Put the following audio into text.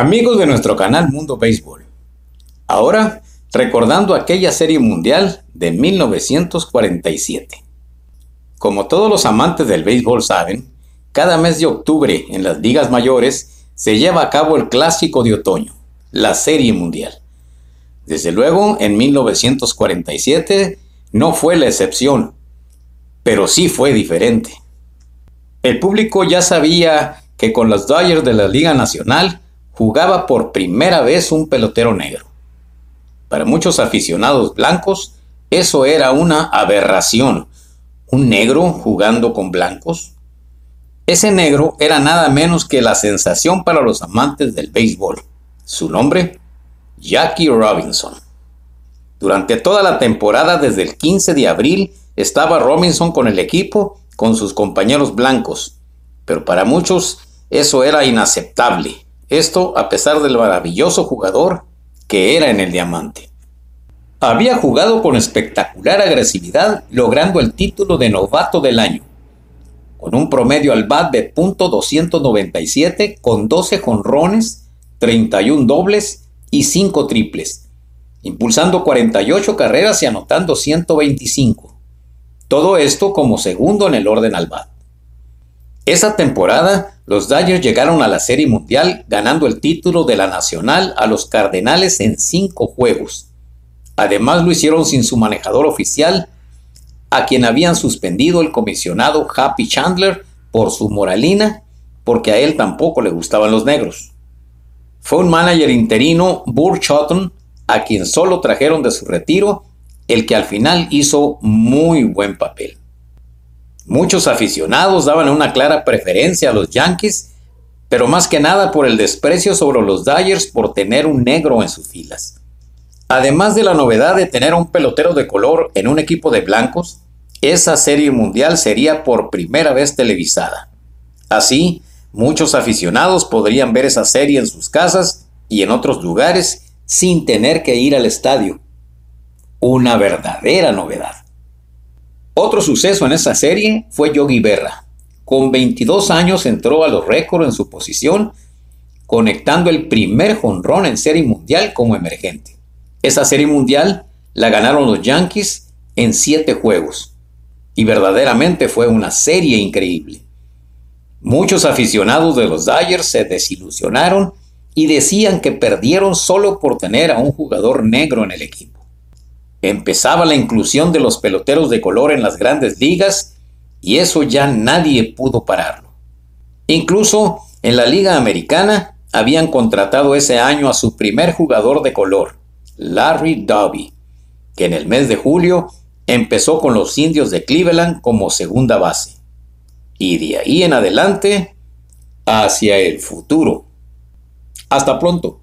Amigos de nuestro canal Mundo Béisbol, ahora recordando aquella Serie Mundial de 1947. Como todos los amantes del béisbol saben, cada mes de octubre en las ligas mayores se lleva a cabo el clásico de otoño, la Serie Mundial. Desde luego, en 1947 no fue la excepción, pero sí fue diferente. El público ya sabía que con los Dodgers de la Liga Nacional jugaba por primera vez un pelotero negro. Para muchos aficionados blancos, eso era una aberración. ¿Un negro jugando con blancos? Ese negro era nada menos que la sensación para los amantes del béisbol. Su nombre, Jackie Robinson. Durante toda la temporada, desde el 15 de abril, estaba Robinson con el equipo, con sus compañeros blancos. Pero para muchos eso era inaceptable. Esto a pesar del maravilloso jugador que era en el diamante. Había jugado con espectacular agresividad, logrando el título de novato del año, con un promedio al bat de .297 con 12 jonrones, 31 dobles y 5 triples, impulsando 48 carreras y anotando 125. Todo esto como segundo en el orden al bat. Esa temporada, los Dodgers llegaron a la Serie Mundial ganando el título de la Nacional a los Cardenales en cinco juegos. Además lo hicieron sin su manejador oficial, a quien habían suspendido el comisionado Happy Chandler por su moralina, porque a él tampoco le gustaban los negros. Fue un manager interino, Burr Schotten, a quien solo trajeron de su retiro, el que al final hizo muy buen papel. Muchos aficionados daban una clara preferencia a los Yankees, pero más que nada por el desprecio sobre los Dyers por tener un negro en sus filas. Además de la novedad de tener un pelotero de color en un equipo de blancos, esa serie mundial sería por primera vez televisada. Así, muchos aficionados podrían ver esa serie en sus casas y en otros lugares sin tener que ir al estadio. Una verdadera novedad. Otro suceso en esa serie fue Yogi Berra. Con 22 años entró a los récords en su posición, conectando el primer jonrón en serie mundial como emergente. Esa serie mundial la ganaron los Yankees en 7 juegos y verdaderamente fue una serie increíble. Muchos aficionados de los Dyers se desilusionaron y decían que perdieron solo por tener a un jugador negro en el equipo empezaba la inclusión de los peloteros de color en las grandes ligas y eso ya nadie pudo pararlo. Incluso en la Liga Americana habían contratado ese año a su primer jugador de color, Larry Doby, que en el mes de julio empezó con los indios de Cleveland como segunda base. Y de ahí en adelante, hacia el futuro. Hasta pronto.